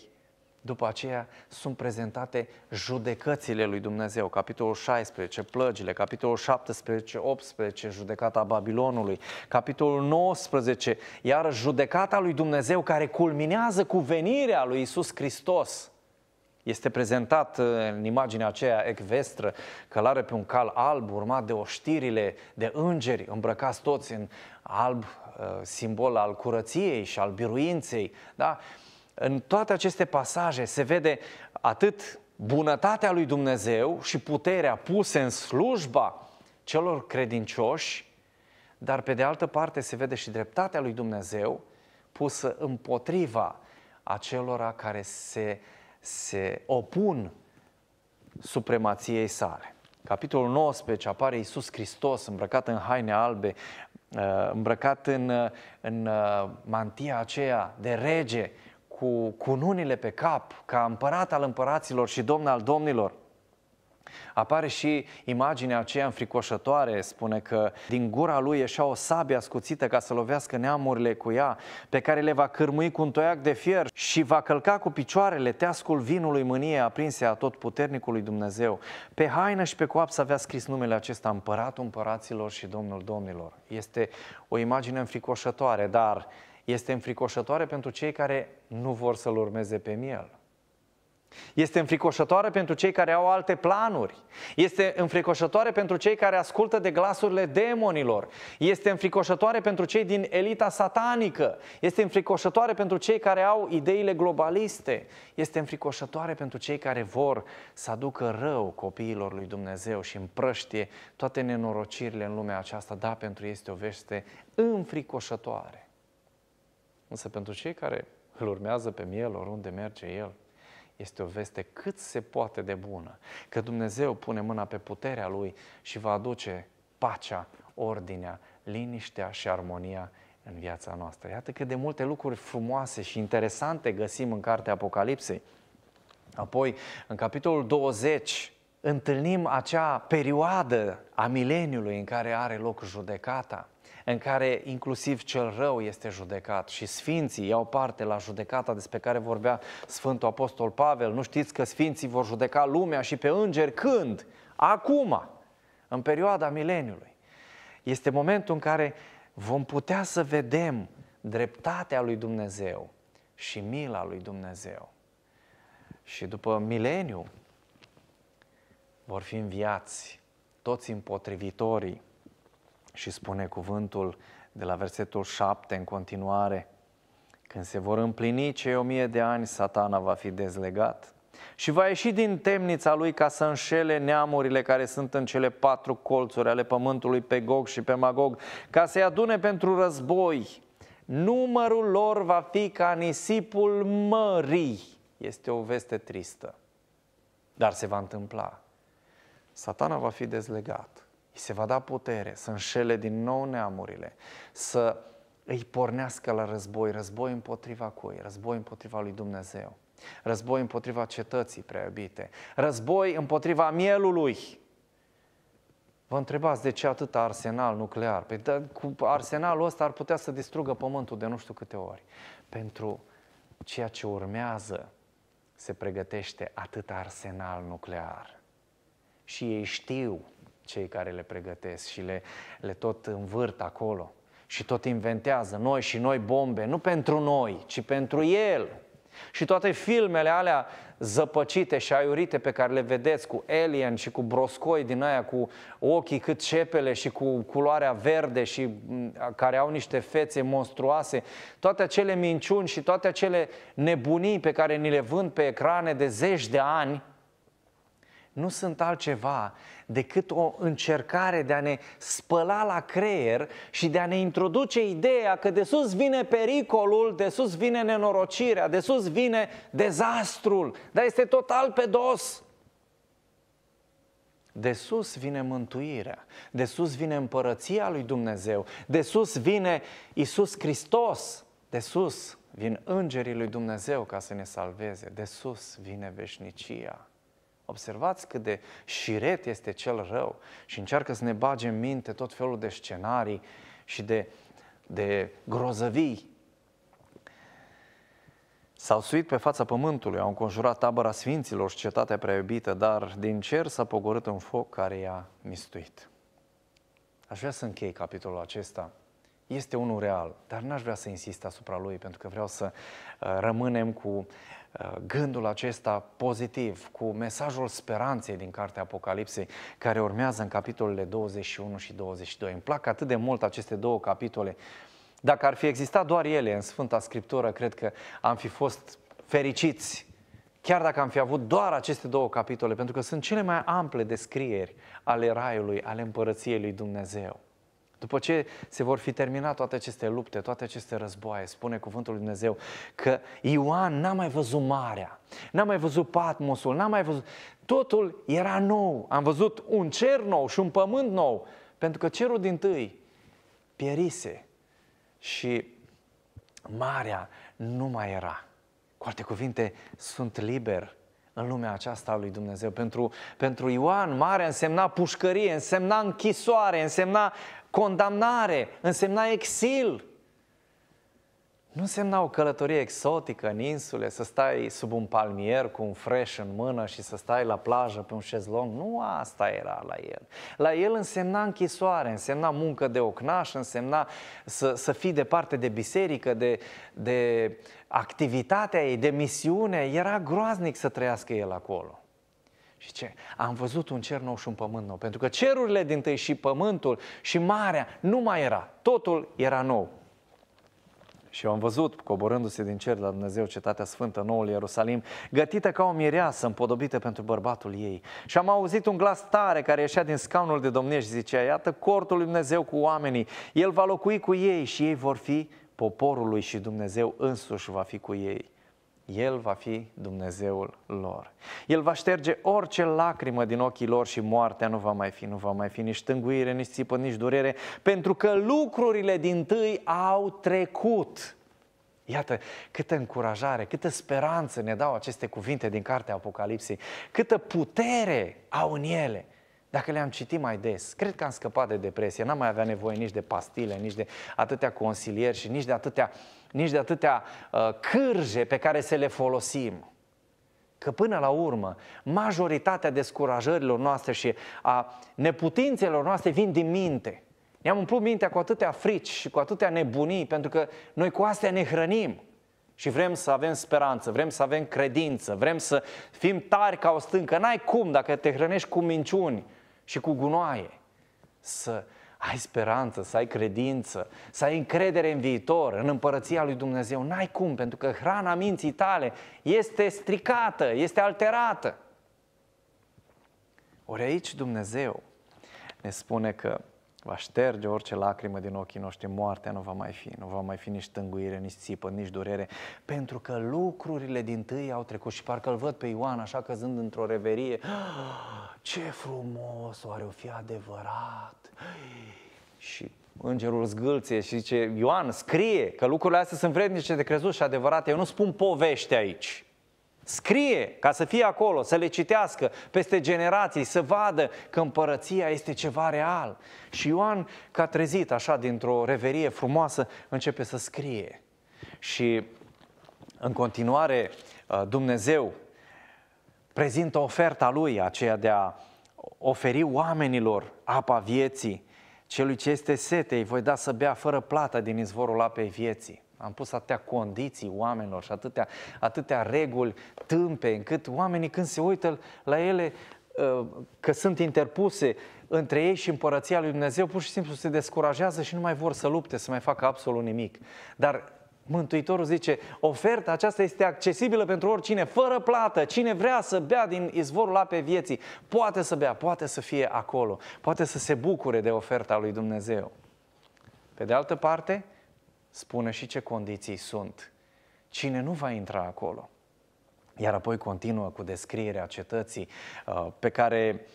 După aceea sunt prezentate judecățile lui Dumnezeu, capitolul 16, plăgile, capitolul 17, 18, judecata Babilonului, capitolul 19, iar judecata lui Dumnezeu care culminează cu venirea lui Isus Hristos – este prezentat uh, în imaginea aceea ecvestră, călare pe un cal alb, urmat de oștirile de îngeri, îmbrăcați toți în alb, uh, simbol al curăției și al biruinței. Da? În toate aceste pasaje se vede atât bunătatea lui Dumnezeu și puterea puse în slujba celor credincioși, dar pe de altă parte se vede și dreptatea lui Dumnezeu pusă împotriva acelora care se uh, se opun supremației sale. Capitolul 19 apare Iisus Hristos îmbrăcat în haine albe, uh, îmbrăcat în, uh, în uh, mantia aceea de rege, cu cununile pe cap, ca împărat al împăraților și domn al domnilor. Apare și imaginea aceea înfricoșătoare, spune că din gura lui ieșea o sabie ascuțită ca să lovească neamurile cu ea, pe care le va cârmui cu un toiac de fier și va călca cu picioarele teascul vinului mânie aprinse a tot puternicului Dumnezeu. Pe haină și pe coapsă avea scris numele acesta, împăratul împăraților și domnul domnilor. Este o imagine înfricoșătoare, dar este înfricoșătoare pentru cei care nu vor să-L urmeze pe miel. Este înfricoșătoare pentru cei care au alte planuri. Este înfricoșătoare pentru cei care ascultă de glasurile demonilor. Este înfricoșătoare pentru cei din elita satanică. Este înfricoșătoare pentru cei care au ideile globaliste. Este înfricoșătoare pentru cei care vor să aducă rău copiilor lui Dumnezeu și împrăștie toate nenorocirile în lumea aceasta. Da, pentru ei este o veste înfricoșătoare. Însă pentru cei care îl urmează pe miel oriunde merge el, este o veste cât se poate de bună, că Dumnezeu pune mâna pe puterea Lui și va aduce pacea, ordinea, liniștea și armonia în viața noastră. Iată cât de multe lucruri frumoase și interesante găsim în cartea Apocalipsei. Apoi, în capitolul 20, întâlnim acea perioadă a mileniului în care are loc judecata în care inclusiv cel rău este judecat și sfinții iau parte la judecata despre care vorbea Sfântul Apostol Pavel. Nu știți că sfinții vor judeca lumea și pe îngeri când? Acum, în perioada mileniului. Este momentul în care vom putea să vedem dreptatea lui Dumnezeu și mila lui Dumnezeu. Și după mileniu vor fi înviați toți împotrivitorii și spune cuvântul de la versetul 7 în continuare, când se vor împlini cei o mie de ani, satana va fi dezlegat și va ieși din temnița lui ca să înșele neamurile care sunt în cele patru colțuri ale pământului pe Gog și pe Magog, ca să-i adune pentru război. Numărul lor va fi ca nisipul mării. Este o veste tristă, dar se va întâmpla. Satana va fi dezlegat îi se va da putere să înșele din nou neamurile, să îi pornească la război, război împotriva cui? Război împotriva lui Dumnezeu, război împotriva cetății prea iubite, război împotriva mielului. Vă întrebați de ce atât arsenal nuclear? Păi da, cu arsenalul ăsta ar putea să distrugă pământul de nu știu câte ori. Pentru ceea ce urmează se pregătește atât arsenal nuclear. Și ei știu cei care le pregătesc și le, le tot învârt acolo și tot inventează noi și noi bombe, nu pentru noi, ci pentru el. Și toate filmele alea zăpăcite și aiurite pe care le vedeți cu Alien și cu broscoi din aia, cu ochii cât cepele și cu culoarea verde și care au niște fețe monstruoase, toate acele minciuni și toate acele nebunii pe care ni le vând pe ecrane de zeci de ani, nu sunt altceva decât o încercare de a ne spăla la creier și de a ne introduce ideea că de sus vine pericolul, de sus vine nenorocirea, de sus vine dezastrul, dar este total pe dos. De sus vine mântuirea, de sus vine împărăția lui Dumnezeu, de sus vine Isus Hristos, de sus vin îngerii lui Dumnezeu ca să ne salveze, de sus vine veșnicia. Observați cât de șiret este cel rău și încearcă să ne bage în minte tot felul de scenarii și de, de grozăvii. S-au suit pe fața pământului, au înconjurat tabăra sfinților și cetatea prea iubită, dar din cer s-a pogorât un foc care i-a mistuit. Aș vrea să închei capitolul acesta este unul real, dar n-aș vrea să insist asupra lui, pentru că vreau să uh, rămânem cu Uh, gândul acesta pozitiv, cu mesajul speranței din cartea Apocalipsei, care urmează în capitolele 21 și 22. Îmi plac atât de mult aceste două capitole. Dacă ar fi existat doar ele în Sfânta Scriptură, cred că am fi fost fericiți chiar dacă am fi avut doar aceste două capitole, pentru că sunt cele mai ample descrieri ale Raiului, ale Împărăției lui Dumnezeu. După ce se vor fi terminat toate aceste lupte, toate aceste războaie, spune cuvântul lui Dumnezeu că Ioan n-a mai văzut marea, n-a mai văzut Patmosul, n-a mai văzut... Totul era nou. Am văzut un cer nou și un pământ nou, pentru că cerul din tâi pierise și marea nu mai era. Cu alte cuvinte, sunt liber în lumea aceasta a lui Dumnezeu. Pentru, pentru Ioan, mare însemna pușcărie, însemna închisoare, însemna condamnare, însemna exil. Nu însemna o călătorie exotică în insule, să stai sub un palmier cu un fresh în mână și să stai la plajă pe un șezlong. Nu asta era la el. La el însemna închisoare, însemna muncă de ocnaș, însemna să, să fii departe de biserică, de, de activitatea ei, de misiune. Era groaznic să trăiască el acolo. Și ce? Am văzut un cer nou și un pământ nou. Pentru că cerurile din tăi și pământul și marea nu mai era. Totul era nou. Și eu am văzut, coborându-se din cer la Dumnezeu, cetatea sfântă, noul Ierusalim, gătită ca o mireasă împodobită pentru bărbatul ei. Și am auzit un glas tare care ieșea din scaunul de domnie și zicea, iată cortul lui Dumnezeu cu oamenii, el va locui cu ei și ei vor fi poporul lui și Dumnezeu însuși va fi cu ei. El va fi Dumnezeul lor. El va șterge orice lacrimă din ochii lor și moartea nu va mai fi, nu va mai fi nici tânguire, nici țipă, nici durere, pentru că lucrurile din tâi au trecut. Iată câtă încurajare, câtă speranță ne dau aceste cuvinte din cartea Apocalipsei, câtă putere au în ele. Dacă le-am citit mai des, cred că am scăpat de depresie, n-am mai avea nevoie nici de pastile, nici de atâtea consilieri și nici de atâtea uh, nici de atâtea uh, cârje pe care să le folosim. Că până la urmă, majoritatea descurajărilor noastre și a neputințelor noastre vin din minte. Ne-am umplut mintea cu atâtea frici și cu atâtea nebunii, pentru că noi cu astea ne hrănim. Și vrem să avem speranță, vrem să avem credință, vrem să fim tari ca o stâncă. N-ai cum dacă te hrănești cu minciuni și cu gunoaie să ai speranță, să ai credință, să ai încredere în viitor, în împărăția lui Dumnezeu. N-ai cum, pentru că hrana minții tale este stricată, este alterată. Ori aici Dumnezeu ne spune că va șterge orice lacrimă din ochii noștri, moartea nu va mai fi, nu va mai fi nici tânguire, nici țipă, nici durere, pentru că lucrurile din tâi au trecut și parcă îl văd pe Ioan așa căzând într-o reverie. Ce frumos, oare o fi adevărat? Și îngerul zgâlție și zice, Ioan, scrie că lucrurile astea sunt vrednice de crezut și adevărate, eu nu spun povești aici. Scrie ca să fie acolo, să le citească peste generații, să vadă că împărăția este ceva real. Și Ioan, ca trezit așa dintr-o reverie frumoasă, începe să scrie. Și în continuare uh, Dumnezeu prezintă oferta lui, aceea de a oferi oamenilor apa vieții. Celui ce este sete îi voi da să bea fără plată din izvorul apei vieții. Am pus atâtea condiții oamenilor și atâtea, atâtea reguli tâmpe, încât oamenii când se uită la ele, uh, că sunt interpuse între ei și împărăția lui Dumnezeu, pur și simplu se descurajează și nu mai vor să lupte, să mai facă absolut nimic. Dar Mântuitorul zice, oferta aceasta este accesibilă pentru oricine, fără plată. Cine vrea să bea din izvorul apei vieții, poate să bea, poate să fie acolo, poate să se bucure de oferta lui Dumnezeu. Pe de altă parte, spune și ce condiții sunt. Cine nu va intra acolo? Iar apoi continuă cu descrierea cetății uh, pe care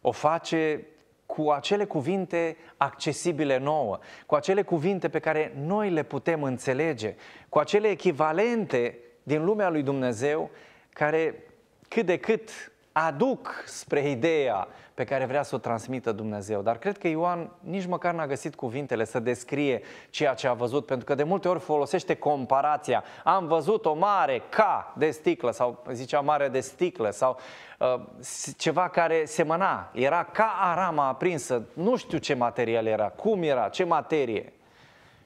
o face cu acele cuvinte accesibile nouă, cu acele cuvinte pe care noi le putem înțelege, cu acele echivalente din lumea lui Dumnezeu care cât de cât aduc spre ideea pe care vrea să o transmită Dumnezeu. Dar cred că Ioan nici măcar n-a găsit cuvintele să descrie ceea ce a văzut, pentru că de multe ori folosește comparația. Am văzut o mare ca de sticlă, sau zicea mare de sticlă, sau uh, ceva care semăna. Era ca arama aprinsă, nu știu ce material era, cum era, ce materie.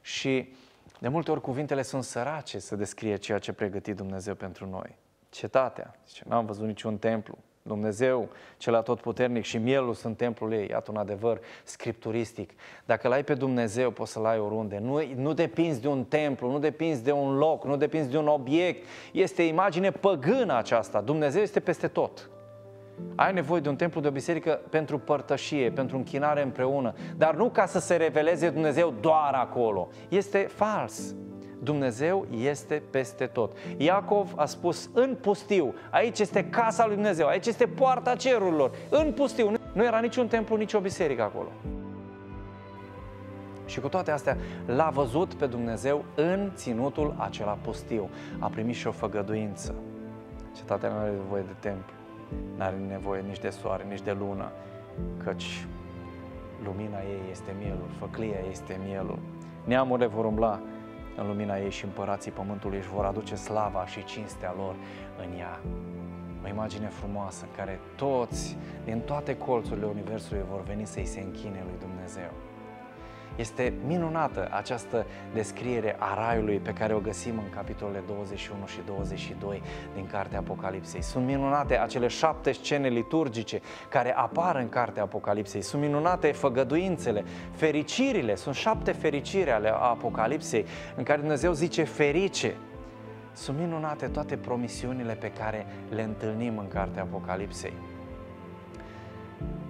Și de multe ori cuvintele sunt sărace să descrie ceea ce pregăti Dumnezeu pentru noi. Cetatea, zice, n-am văzut niciun templu, Dumnezeu cel atotputernic și mielul sunt templul ei, iată un adevăr scripturistic. Dacă l-ai pe Dumnezeu, poți să-l ai oriunde. Nu, nu depinzi de un templu, nu depinzi de un loc, nu depinzi de un obiect. Este imagine păgână aceasta. Dumnezeu este peste tot. Ai nevoie de un templu, de o biserică pentru părtășie, pentru închinare împreună, dar nu ca să se reveleze Dumnezeu doar acolo. Este fals. Dumnezeu este peste tot. Iacov a spus în pustiu, aici este casa lui Dumnezeu, aici este poarta cerurilor, în pustiu. Nu era niciun templu, nici o biserică acolo. Și cu toate astea l-a văzut pe Dumnezeu în ținutul acela pustiu. A primit și o făgăduință. Cetatea nu are nevoie de templu, nu are nevoie nici de soare, nici de lună, căci lumina ei este mielul, făclia este mielul. Neamurile vor umbla în lumina ei și împărații pământului își vor aduce slava și cinstea lor în ea. O imagine frumoasă în care toți, din toate colțurile Universului, vor veni să-i se închine lui Dumnezeu. Este minunată această descriere a raiului pe care o găsim în capitolele 21 și 22 din Cartea Apocalipsei. Sunt minunate acele șapte scene liturgice care apar în Cartea Apocalipsei. Sunt minunate făgăduințele, fericirile. Sunt șapte fericiri ale Apocalipsei în care Dumnezeu zice ferice. Sunt minunate toate promisiunile pe care le întâlnim în Cartea Apocalipsei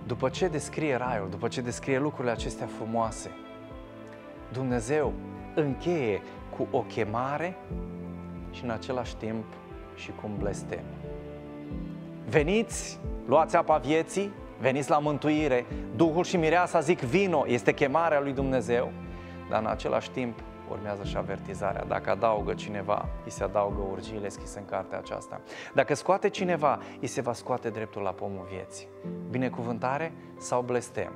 după ce descrie raiul, după ce descrie lucrurile acestea frumoase, Dumnezeu încheie cu o chemare și în același timp și cu un blestem. Veniți, luați apa vieții, veniți la mântuire. Duhul și mireasa zic vino, este chemarea lui Dumnezeu. Dar în același timp urmează și avertizarea. Dacă adaugă cineva, îi se adaugă urgiile scrise în cartea aceasta. Dacă scoate cineva, îi se va scoate dreptul la pomul vieții. Binecuvântare sau blestem?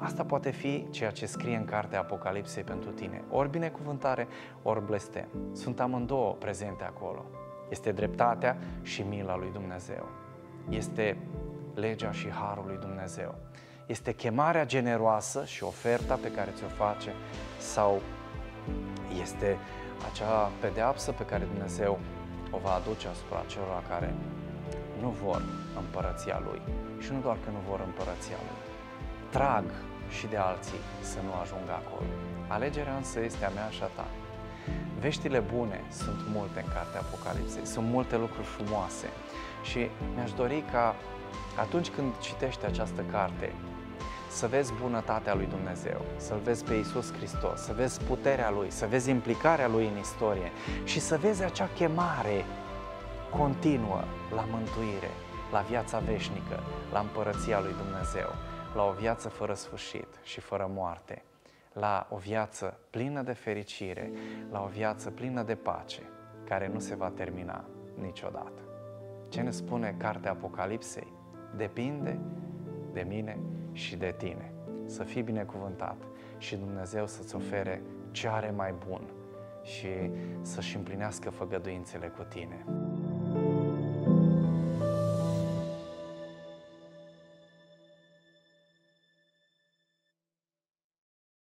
Asta poate fi ceea ce scrie în cartea Apocalipsei pentru tine. Ori binecuvântare, ori blestem. Sunt amândouă prezente acolo. Este dreptatea și mila lui Dumnezeu. Este legea și harul lui Dumnezeu. Este chemarea generoasă și oferta pe care ți-o face sau este acea pedeapsă pe care Dumnezeu o va aduce asupra celor care nu vor împărăția Lui. Și nu doar că nu vor împărăția Lui, trag și de alții să nu ajungă acolo. Alegerea însă este a mea și a ta. Veștile bune sunt multe în cartea Apocalipsei, sunt multe lucruri frumoase și mi-aș dori ca atunci când citești această carte să vezi bunătatea lui Dumnezeu, să-L vezi pe Iisus Hristos, să vezi puterea Lui, să vezi implicarea Lui în istorie și să vezi acea chemare continuă la mântuire, la viața veșnică, la împărăția lui Dumnezeu la o viață fără sfârșit și fără moarte, la o viață plină de fericire, la o viață plină de pace, care nu se va termina niciodată. Ce ne spune cartea Apocalipsei? Depinde de mine și de tine. Să fii binecuvântat și Dumnezeu să-ți ofere ce are mai bun și să-și împlinească făgăduințele cu tine.